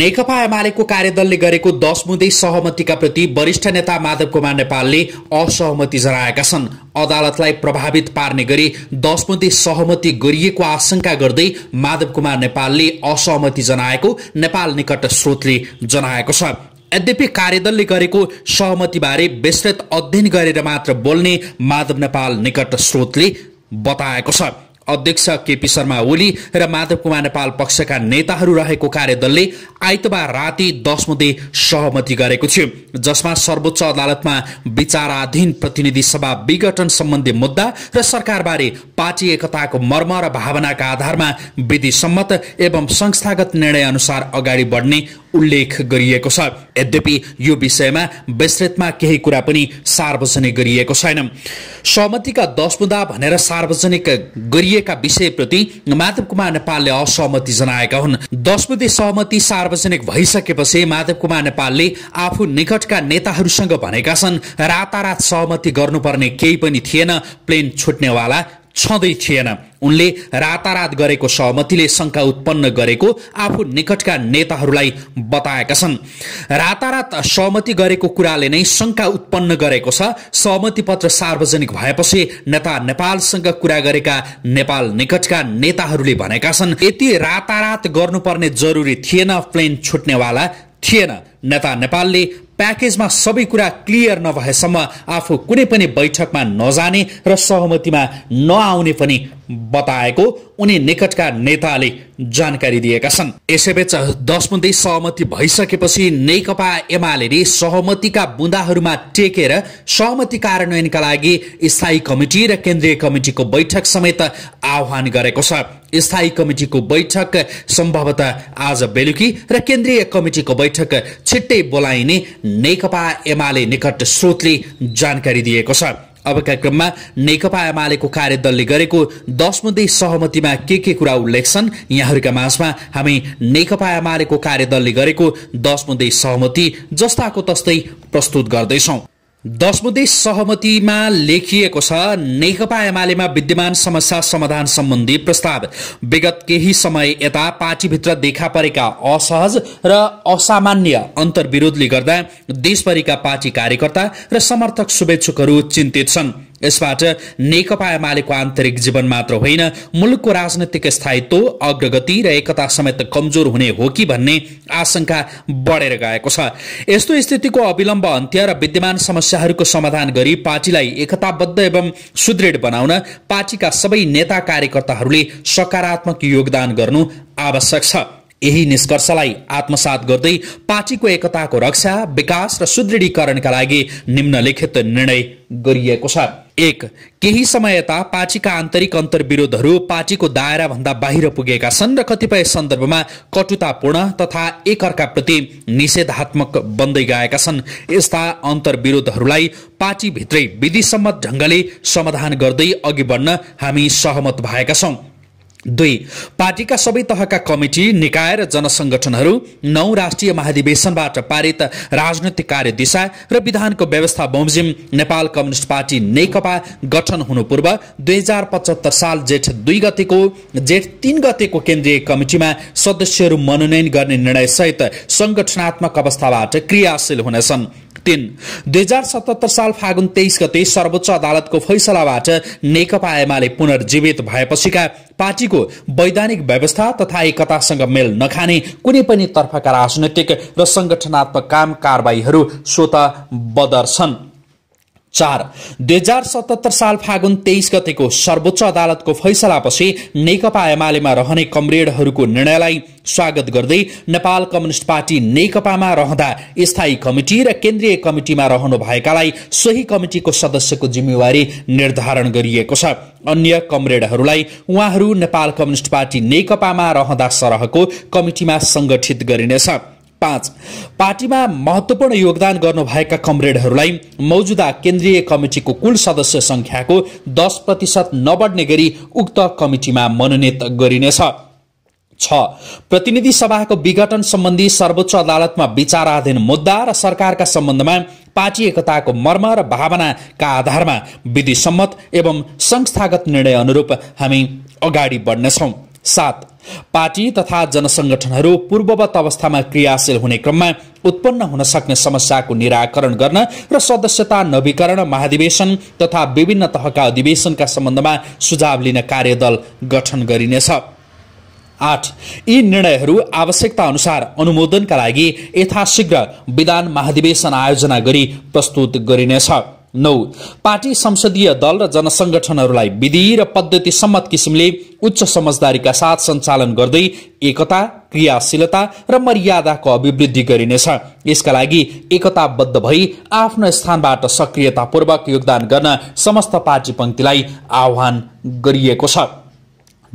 नेकपा एमालेको कार्यदलले गरेको दस मुद्दे सहमतिका प्रति वरिष्ठ नेता माधव कुमार नेपालले असहमति जनाएका छन् अदालतलाई प्रभावित पार्ने गरी दस मुद्दे सहमति गरिएको आशंका गर्दै माधव कुमार नेपालले असहमति जनाएको नेपाल निकट स्रोतले जनाएको छ यद्यपि कार्यदलले गरेको सहमतिबारे विस्तृत अध्ययन गरेर मात्र बोल्ने माधव नेपाल निकट स्रोतले बताएको छ अध्यक्ष केपी शर्मा ओली र माधव कुमार नेपाल पक्षका नेताहरू रहेको कार्यदलले आइतबार राति दस मध्ये सहमति गरेको थियो जसमा सर्वोच्च अदालतमा विचाराधीन प्रतिनिधि सभा विघटन सम्बन्धी मुद्दा र सरकारबारे पार्टी एकताको मर्म र भावनाका आधारमा विधि सम्मत एवं संस्थागत निर्णय अनुसार अगाडि बढ्ने उल्लेख गरिएको छ यद्यपि यो विषयमा विस्तृतमा केही कुरा पनि सार्वजनिक गरिएको छैन सहमतिका दस मुद्दा भनेर सार्वजनिक गरिएको विषय विषयप्रति माधव कुमार नेपालले असहमति जनाएका हुन् दस बुधे सहमति सार्वजनिक भइसकेपछि माधव कुमार नेपालले आफू निकटका नेताहरूसँग भनेका छन् रातारात सहमति गर्नुपर्ने केही पनि थिएन प्लेन छुट्नेवाला छँदै थिएन उनले रातारात गरेको सहमतिले शङ्का उत्पन्न गरेको आफू निकटका नेताहरूलाई बताएका छन् रातारात सहमति गरेको कुराले नै शङ्का उत्पन्न गरेको छ सहमति पत्र सार्वजनिक भएपछि नेता नेपालसँग कुरा गरेका नेपाल निकटका नेताहरूले भनेका छन् यति रातारात गर्नुपर्ने जरुरी थिएन प्लेन छुट्नेवाला थिएन नेता नेपालले प्याकेजमा सबै कुरा क्लियर नभएसम्म आफू कुनै पनि बैठकमा नजाने र सहमतिमा नआउने पनि बताएको उनी निकटका नेताले जानकारी दिएका छन् यसैबीच दस सहमति भइसकेपछि नेकपा एमाले सहमतिका बुन्दाहरूमा टेकेर सहमति कार्यान्वयनका लागि स्थायी कमिटी र केन्द्रीय कमिटिको बैठक समेत आह्वान गरेको छ स्थायी कमिटिको बैठक सम्भवत आज बेलुकी र केन्द्रीय कमिटिको बैठक छिट्टै बोलाइने नेकपा एमाले निकट स्रोतले जानकारी दिएको छ अबका क्रममा नेकपा एमालेको कार्यदलले गरेको दस मुद्दे सहमतिमा के के कुरा उल्लेख छन् यहाँहरूका माझमा हामी नेकपा एमालेको कार्यदलले गरेको दस मुद्दे सहमति जस्ताको तस्तै प्रस्तुत गर्दैछौँ दशमदेश सहमतिमा लेखिएको छ नेकपा एमालेमा विद्यमान समस्या समाधान सम्बन्धी प्रस्ताव विगत केही समय यता पार्टीभित्र देखा परेका असहज र असामान्य अन्तर्विरोधले गर्दा देशभरिका पार्टी कार्यकर्ता र समर्थक शुभेच्छुकहरू चिन्तित छन् यसबाट नेकपा एमालेको आन्तरिक जीवन मात्र होइन मुलुकको राजनैतिक स्थायित्व अग्रगति र एकता समेत कमजोर हुने हो कि भन्ने आशंका बढेर गएको छ यस्तो स्थितिको अविलम्ब अन्त्य र विद्यमान समस्याहरूको समाधान गरी पार्टीलाई एकताबद्ध एवं सुदृढ बनाउन पार्टीका सबै नेता कार्यकर्ताहरूले सकारात्मक योगदान गर्नु आवश्यक छ यही निष्कर्षलाई आत्मसात गर्दै पार्टीको एकताको रक्षा विकास र सुदृढीकरणका लागि निम्नलिखित निर्णय गरिएको छ एक केही समय यता पार्टीका आन्तरिक अन्तर्विरोधहरू पार्टीको दायरा भन्दा बाहिर पुगेका छन् र कतिपय सन्दर्भमा कटुतापूर्ण तथा एकअर्काप्रति निषेधात्मक बन्दै गएका छन् यस्ता अन्तर्विरोधहरूलाई पार्टीभित्रै विधिसम्मत ढङ्गले समाधान गर्दै अघि बढ्न हामी सहमत भएका छौं दुई पार्टीका सबै तहका कमिटी निकाय र जनसङ्गठनहरू नौ राष्ट्रिय महाधिवेशनबाट पारित राजनैतिक कार्यदिशा र विधानको व्यवस्था बमोजिम नेपाल कम्युनिष्ट पार्टी नेकपा गठन हुनु पूर्व दुई हजार पचहत्तर साल जेठ दुई गतेको जेठ तीन गतेको केन्द्रीय कमिटीमा सदस्यहरू मनोनयन गर्ने निर्णयसहित सङ्गठनात्मक अवस्थाबाट क्रियाशील हुनेछन् तीन दुई हजार सतहत्तर साल फागुन तेइस गते सर्वोच्च अदालतको फैसलाबाट नेकपा एमाले पुनर्जीवित भएपछिका पार्टीको वैधानिक व्यवस्था तथा एकतासँग मेल नखाने कुनै पनि तर्फका राजनैतिक र संगठनात्मक काम कारवाहीहरू स्वत बदर्छन् चार दुई हजार सतहत्तर साल फागुन तेइस गतेको सर्वोच्च अदालतको फैसलापछि नेकपा एमालेमा रहने कमरेडहरूको निर्णयलाई स्वागत गर्दै नेपाल कम्युनिष्ट पार्टी नेकपामा रहँदा स्थायी कमिटी र केन्द्रीय कमिटीमा भएकालाई सोही कमिटीको सदस्यको जिम्मेवारी निर्धारण गरिएको छ अन्य कमरेडहरूलाई उहाँहरू नेपाल कम्युनिष्ट पार्टी नेकपामा रहँदा सरहको कमिटीमा संगठित गरिनेछ पाँच पार्टीमा महत्त्वपूर्ण योगदान गर्नुभएका कमरेडहरूलाई मौजुदा केन्द्रीय कमिटिको कुल सदस्य संख्याको दस प्रतिशत नबढ्ने गरी उक्त कमिटीमा मनोनित गरिनेछ छ प्रतिनिधि सभाको विघटन सम्बन्धी सर्वोच्च अदालतमा विचाराधीन मुद्दा र सरकारका सम्बन्धमा पार्टी एकताको मर्म र भावनाका आधारमा विधिसम्मत एवं संस्थागत निर्णय अनुरूप हामी अगाडि बढ्नेछौँ सात पार्टी तथा जनसङ्गठनहरू पूर्ववत अवस्थामा क्रियाशील हुने क्रममा उत्पन्न हुन सक्ने समस्याको निराकरण गर्न र सदस्यता नवीकरण महाधिवेशन तथा विभिन्न तहका अधिवेशनका सम्बन्धमा सुझाव लिन कार्यदल गठन गरिनेछ आठ यी निर्णयहरू आवश्यकता अनुसार अनुमोदनका लागि यथाशीघ्र विधान महाधिवेशन आयोजना गरी प्रस्तुत गरिनेछ नौ पार्टी संसदीय दल र जनसङ्गठनहरूलाई विधि र पद्धति सम्मत किसिमले उच्च समझदारीका साथ सञ्चालन गर्दै एकता क्रियाशीलता र मर्यादाको अभिवृद्धि गरिनेछ यसका लागि एकताबद्ध भई आफ्नो स्थानबाट सक्रियतापूर्वक योगदान गर्न समस्त पार्टी पंक्तिलाई आह्वान गरिएको छ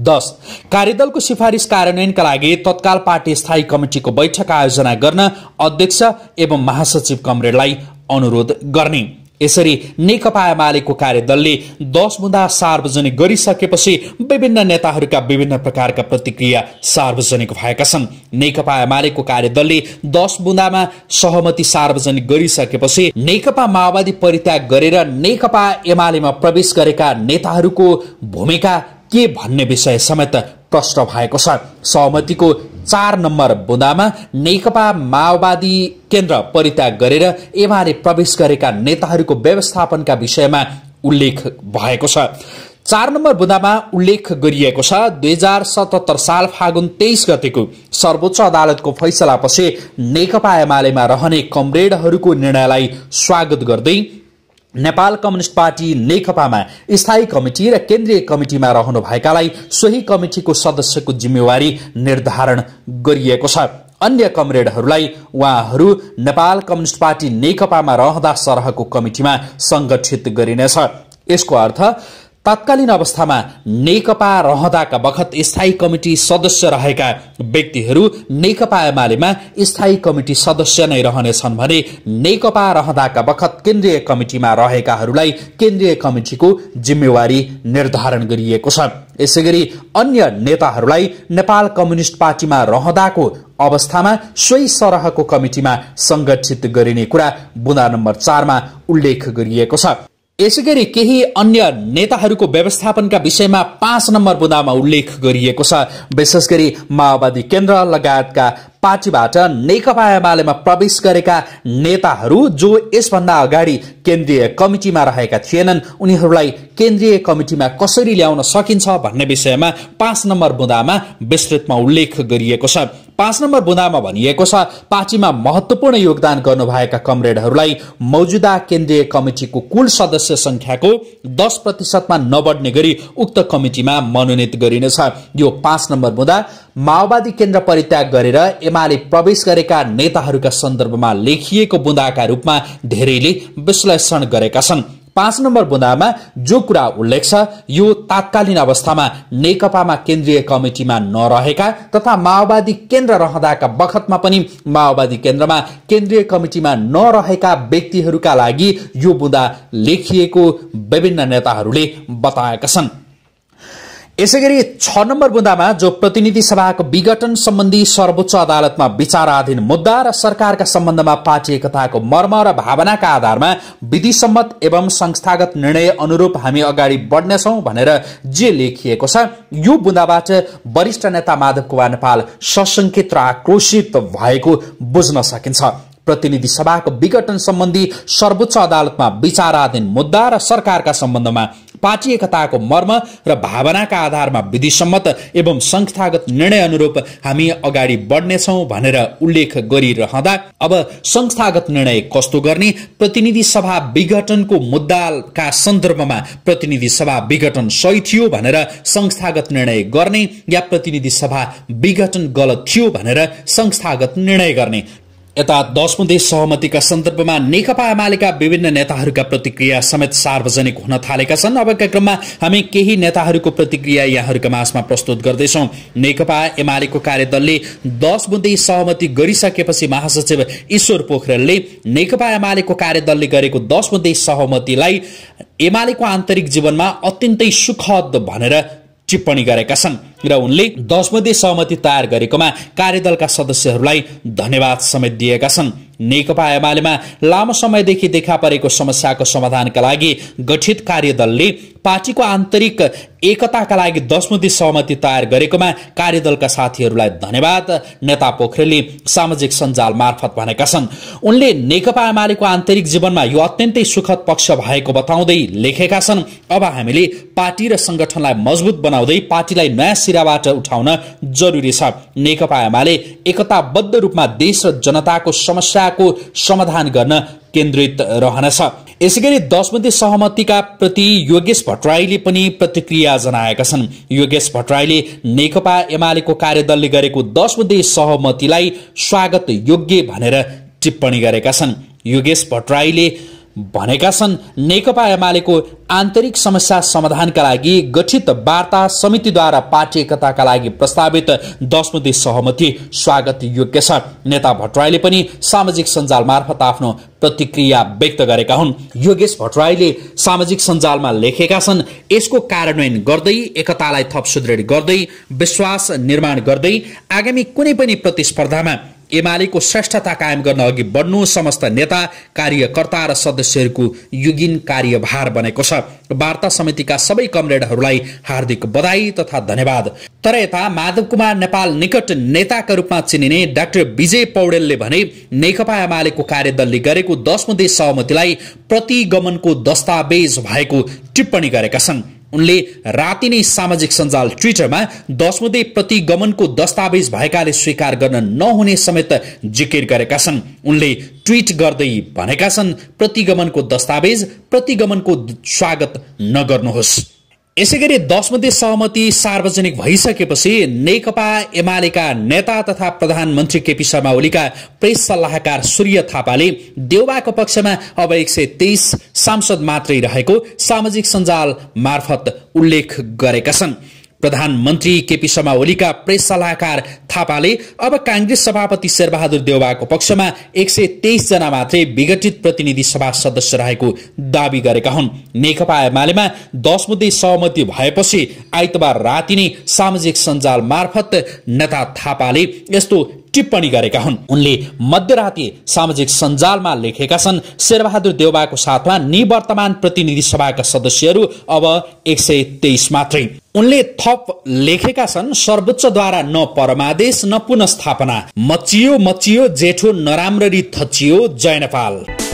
दस कार्यदलको सिफारिस कार्यान्वयनका लागि तत्काल पार्टी स्थायी कमिटिको बैठक आयोजना गर्न अध्यक्ष एवं महासचिव कमरेडलाई अनुरोध गर्ने यसरी नेकपा एमालेको कार्यदलले दस बुँदा सार्वजनिक गरिसकेपछि विभिन्न नेताहरूका विभिन्न प्रकारका प्रतिक्रिया सार्वजनिक भएका छन् नेकपा एमालेको कार्यदलले दस बुँदामा सहमति सार्वजनिक गरिसकेपछि नेकपा माओवादी परित्याग गरेर नेकपा एमालेमा प्रवेश गरेका नेताहरूको भूमिका के भन्ने विषय समेत प्रश्न भएको छ सहमतिको चार नम्बर बुँदामा नेकपा माओवादी केन्द्र परित्याग गरेर एमाले प्रवेश गरेका नेताहरूको व्यवस्थापनका विषयमा उल्लेख भएको छ चार नम्बर बुँदामा उल्लेख गरिएको छ दुई हजार सतहत्तर साल फागुन तेइस गतेको सर्वोच्च अदालतको फैसलापछि नेकपा एमालेमा रहने कमरेडहरूको निर्णयलाई स्वागत गर्दै नेपाल कम्युनिस्ट पार्टी नेकपामा स्थायी कमिटी र केन्द्रीय कमिटीमा रहनुभएकालाई सोही कमिटीको सदस्यको जिम्मेवारी निर्धारण गरिएको छ अन्य कमरेडहरूलाई उहाँहरू नेपाल कम्युनिस्ट पार्टी नेकपामा रहँदा सरहको कमिटीमा संगठित गरिनेछ यसको अर्थ तत्कालीन अवस्थामा नेकपा रहँदाका बखत स्थायी कमिटी सदस्य रहेका व्यक्तिहरू नेकपा एमालेमा स्थायी कमिटी सदस्य नै रहनेछन् भने नेकपा रहँदाका बखत केन्द्रीय कमिटीमा रहेकाहरूलाई केन्द्रीय कमिटीको जिम्मेवारी निर्धारण गरिएको छ यसै गरी अन्य नेताहरूलाई नेपाल कम्युनिस्ट पार्टीमा रहँदाको अवस्थामा सोही सरहको कमिटीमा सङ्गठित गरिने कुरा बुँदा नम्बर चारमा उल्लेख गरिएको छ यसै गरी केही अन्य नेताहरूको व्यवस्थापनका विषयमा पाँच नम्बर बुदामा उल्लेख गरिएको छ विशेष गरी माओवादी केन्द्र लगायतका पार्टीबाट नेकपा एमालेमा प्रवेश गरेका नेताहरू जो यसभन्दा अगाडि केन्द्रीय कमिटीमा रहेका थिएनन् उनीहरूलाई केन्द्रीय कमिटीमा कसरी ल्याउन सकिन्छ भन्ने विषयमा पाँच नम्बर बुदामा विस्तृतमा उल्लेख गरिएको छ पाँच नम्बर बुँदामा भनिएको छ पार्टीमा महत्वपूर्ण योगदान गर्नुभएका कमरेडहरूलाई मौजुदा केन्द्रीय कमिटीको कुल सदस्य संख्याको दस प्रतिशतमा नबढ्ने गरी उक्त कमिटीमा मनोनित गरिनेछ यो पाँच नम्बर बुँदा माओवादी केन्द्र परित्याग गरेर एमाले प्रवेश गरेका नेताहरूका सन्दर्भमा लेखिएको बुँदाका रूपमा धेरैले विश्लेषण गरेका छन् पाँच नम्बर बुँदामा जो कुरा उल्लेख छ यो तात्कालीन अवस्थामा नेकपामा केन्द्रीय कमिटीमा नरहेका तथा माओवादी केन्द्र रहँदाका बखतमा पनि माओवादी केन्द्रमा केन्द्रीय कमिटीमा नरहेका व्यक्तिहरूका लागि यो बुँदा लेखिएको विभिन्न नेताहरूले बताएका छन् यसै गरी छ नम्बर बुँदामा जो प्रतिनिधि सभाको विघटन सम्बन्धी सर्वोच्च अदालतमा विचाराधीन मुद्दा र सरकारका सम्बन्धमा पार्टी एकताको मर्म र भावनाका आधारमा विधिसम्मत एवं संस्थागत निर्णय अनुरूप हामी अगाडि बढ्नेछौँ भनेर जे लेखिएको छ यो बुँदाबाट वरिष्ठ नेता माधव कुमार नेपाल सशङ्कित र आक्रोशित भएको बुझ्न सकिन्छ प्रतिनिधि सभाको विघटन सम्बन्धी सर्वोच्च अदालतमा विचाराधीन मुद्दा र सरकारका सम्बन्धमा पार्टी एकताको मर्म र भावनाका आधारमा विधिसम्मत एवं संस्थागत निर्णय अनुरूप हामी अगाडि बढ्नेछौँ भनेर उल्लेख गरिरहँदा अब संस्थागत निर्णय कस्तो गर्ने प्रतिनिधि सभा विघटनको मुद्दाका सन्दर्भमा प्रतिनिधि सभा विघटन सही थियो भनेर संस्थागत निर्णय गर्ने या प्रतिनिधि सभा विघटन गलत थियो भनेर संस्थागत निर्णय गर्ने यता दशमुदी सहमतिका सन्दर्भमा नेकपा एमालेका विभिन्न नेताहरूका प्रतिक्रिया समेत सार्वजनिक हुन थालेका छन् अबका क्रममा हामी केही नेताहरूको प्रतिक्रिया यहाँहरूका माझमा प्रस्तुत गर्दैछौ नेकपा एमालेको कार्यदलले दशमुदी सहमति गरिसकेपछि महासचिव ईश्वर पोखरेलले नेकपा एमालेको कार्यदलले गरेको दशमुदी सहमतिलाई एमालेको आन्तरिक जीवनमा अत्यन्तै सुखद भनेर टिप्पणी गरेका छन् र उनले मध्ये सहमति तयार गरेकोमा कार्यदलका सदस्यहरूलाई धन्यवाद समेत दिएका छन् नेकपा एमालेमा लामो समयदेखि देखा परेको समस्याको समाधानका लागि गठित कार्यदलले पार्टीको आन्तरिक एकताका लागि दशमुदी सहमति तयार गरेकोमा कार्यदलका साथीहरूलाई धन्यवाद नेता पोखरेलले सामाजिक सञ्जाल मार्फत भनेका छन् उनले नेकपा एमालेको आन्तरिक जीवनमा यो अत्यन्तै सुखद पक्ष भएको बताउँदै लेखेका छन् अब हामीले पार्टी र संगठनलाई मजबुत बनाउँदै पार्टीलाई नयाँ सिराबाट उठाउन जरुरी छ नेकपा एमाले एकताबद्ध रूपमा देश र जनताको समस्या समस्याको समाधान गर्न केन्द्रित रहनेछ यसै गरी दस बन्दी सहमतिका प्रति योगेश भट्टराईले पनि प्रतिक्रिया जनाएका छन् योगेश भट्टराईले नेकपा एमालेको कार्यदलले गरेको दस बन्दी सहमतिलाई स्वागत योग्य भनेर टिप्पणी गरेका छन् योगेश भट्टराईले भनेका छन् नेकपा एमालेको आन्तरिक समस्या समाधानका लागि गठित वार्ता समितिद्वारा पार्टी एकताका लागि प्रस्तावित दशमुदी सहमति स्वागत योग्य छ नेता भट्टराईले पनि सामाजिक सञ्जाल मार्फत आफ्नो प्रतिक्रिया व्यक्त गरेका हुन् योगेश भट्टराईले सामाजिक सञ्जालमा लेखेका छन् यसको कार्यान्वयन गर्दै एकतालाई थप सुदृढ गर्दै विश्वास निर्माण गर्दै आगामी कुनै पनि प्रतिस्पर्धामा एमालेको श्रेष्ठता कायम गर्न अघि बढ्नु समस्त नेता कार्यकर्ता र सदस्यहरूको युगिन कार्यभार बनेको छ वार्ता समितिका सबै कमरेडहरूलाई हार्दिक बधाई तथा धन्यवाद तर यता माधव कुमार नेपाल निकट नेताका रूपमा चिनिने डाक्टर विजय पौडेलले भने नेकपा एमालेको कार्यदलले गरेको दस मध्ये सहमतिलाई प्रतिगमनको दस्तावेज भएको टिप्पणी गरेका छन् उनले राति नै सामाजिक सञ्जाल ट्विटरमा दशमुदे प्रतिगमनको दस्तावेज भएकाले स्वीकार गर्न नहुने समेत जिकिर गरेका छन् उनले ट्विट गर्दै भनेका छन् प्रतिगमनको दस्तावेज प्रतिगमनको स्वागत नगर्नुहोस् यसै गरी दशमध्ये सहमति सार्वजनिक भइसकेपछि नेकपा एमालेका नेता तथा प्रधानमन्त्री केपी शर्मा ओलीका प्रेस सल्लाहकार सूर्य थापाले देउबाको पक्षमा अब एक सय तेइस सांसद मात्रै रहेको सामाजिक सञ्जाल मार्फत उल्लेख गरेका छन् प्रधानमन्त्री केपी शर्मा ओलीका प्रेस सल्लाहकार थापाले अब काङ्ग्रेस सभापति शेरबहादुर देउवाको पक्षमा एक सय तेइसजना मात्रै विघटित प्रतिनिधि सभा सदस्य रहेको दावी गरेका हुन् नेकपा एमालेमा दस मुद्दे सहमति भएपछि आइतबार राति नै सामाजिक सञ्जाल मार्फत नेता थापाले यस्तो टिप्पणी गरेका हुन् उनले मध्यराति सामाजिक सञ्जालमा लेखेका छन् शेरबहादुर देवबाको साथमा निवर्तमान प्रतिनिधि सभाका सदस्यहरू अब एक सय तेइस मात्रै उनले थप लेखेका छन् सर्वोच्चद्वारा न परमादेश न पुनस्थापना मचियो मचियो जेठो नराम्ररी थचियो नेपाल